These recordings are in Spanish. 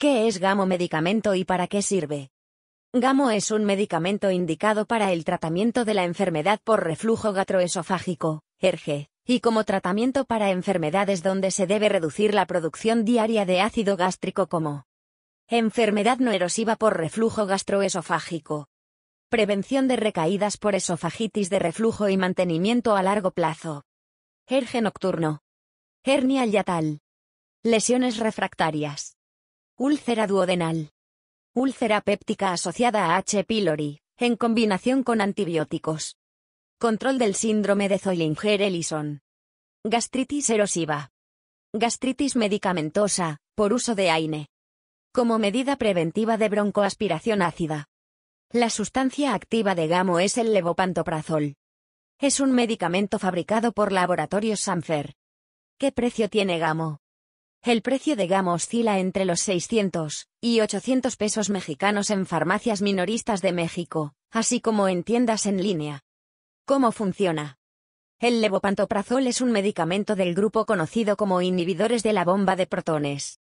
¿Qué es GAMO medicamento y para qué sirve? GAMO es un medicamento indicado para el tratamiento de la enfermedad por reflujo gastroesofágico, ERGE, y como tratamiento para enfermedades donde se debe reducir la producción diaria de ácido gástrico como enfermedad no erosiva por reflujo gastroesofágico, prevención de recaídas por esofagitis de reflujo y mantenimiento a largo plazo, ERGE nocturno, hernia yatal, lesiones refractarias. Úlcera duodenal. Úlcera péptica asociada a H. pylori, en combinación con antibióticos. Control del síndrome de zollinger ellison Gastritis erosiva. Gastritis medicamentosa, por uso de AINE. Como medida preventiva de broncoaspiración ácida. La sustancia activa de Gamo es el levopantoprazol. Es un medicamento fabricado por Laboratorios Sanfer. ¿Qué precio tiene Gamo? El precio de Gamo oscila entre los 600 y 800 pesos mexicanos en farmacias minoristas de México, así como en tiendas en línea. ¿Cómo funciona? El levopantoprazol es un medicamento del grupo conocido como inhibidores de la bomba de protones.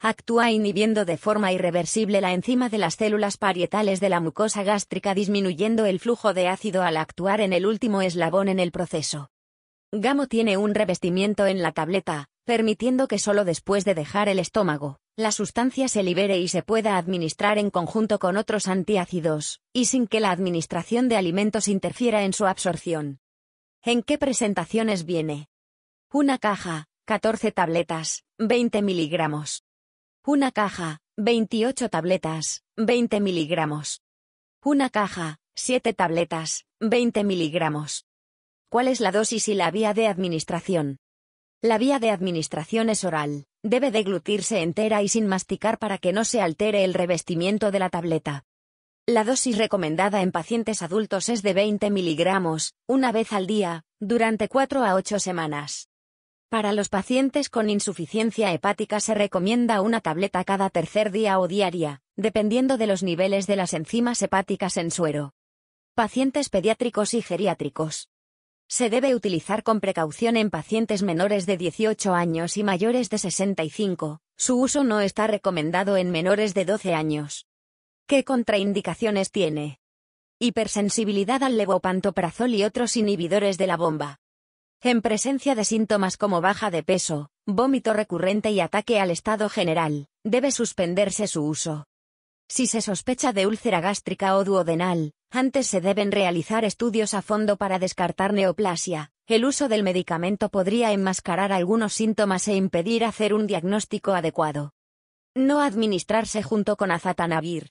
Actúa inhibiendo de forma irreversible la enzima de las células parietales de la mucosa gástrica disminuyendo el flujo de ácido al actuar en el último eslabón en el proceso. Gamo tiene un revestimiento en la tableta, permitiendo que solo después de dejar el estómago, la sustancia se libere y se pueda administrar en conjunto con otros antiácidos, y sin que la administración de alimentos interfiera en su absorción. ¿En qué presentaciones viene? Una caja, 14 tabletas, 20 miligramos. Una caja, 28 tabletas, 20 miligramos. Una caja, 7 tabletas, 20 miligramos. ¿Cuál es la dosis y la vía de administración? La vía de administración es oral, debe deglutirse entera y sin masticar para que no se altere el revestimiento de la tableta. La dosis recomendada en pacientes adultos es de 20 miligramos, una vez al día, durante 4 a 8 semanas. Para los pacientes con insuficiencia hepática se recomienda una tableta cada tercer día o diaria, dependiendo de los niveles de las enzimas hepáticas en suero. Pacientes pediátricos y geriátricos se debe utilizar con precaución en pacientes menores de 18 años y mayores de 65. Su uso no está recomendado en menores de 12 años. ¿Qué contraindicaciones tiene? Hipersensibilidad al levopantoprazol y otros inhibidores de la bomba. En presencia de síntomas como baja de peso, vómito recurrente y ataque al estado general, debe suspenderse su uso. Si se sospecha de úlcera gástrica o duodenal, antes se deben realizar estudios a fondo para descartar neoplasia. El uso del medicamento podría enmascarar algunos síntomas e impedir hacer un diagnóstico adecuado. No administrarse junto con azatanavir.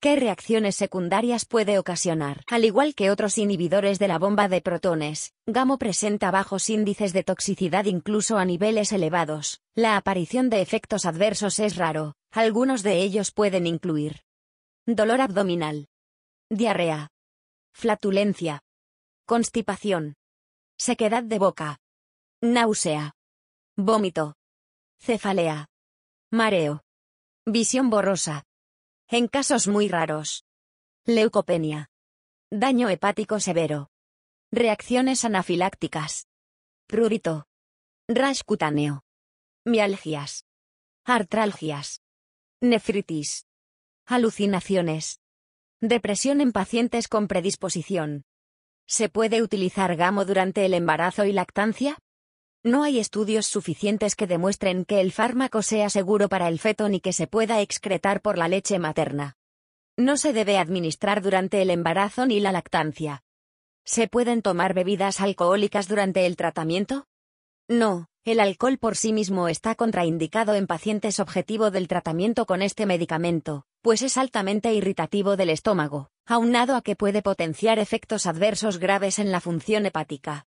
¿Qué reacciones secundarias puede ocasionar? Al igual que otros inhibidores de la bomba de protones, Gamo presenta bajos índices de toxicidad incluso a niveles elevados. La aparición de efectos adversos es raro, algunos de ellos pueden incluir dolor abdominal, Diarrea. Flatulencia. Constipación. Sequedad de boca. Náusea. Vómito. Cefalea. Mareo. Visión borrosa. En casos muy raros. Leucopenia. Daño hepático severo. Reacciones anafilácticas. Prurito. Rash cutáneo. Mialgias. Artralgias. Nefritis. Alucinaciones. Depresión en pacientes con predisposición. ¿Se puede utilizar gamo durante el embarazo y lactancia? No hay estudios suficientes que demuestren que el fármaco sea seguro para el feto ni que se pueda excretar por la leche materna. No se debe administrar durante el embarazo ni la lactancia. ¿Se pueden tomar bebidas alcohólicas durante el tratamiento? No, el alcohol por sí mismo está contraindicado en pacientes objetivo del tratamiento con este medicamento, pues es altamente irritativo del estómago, aunado a que puede potenciar efectos adversos graves en la función hepática.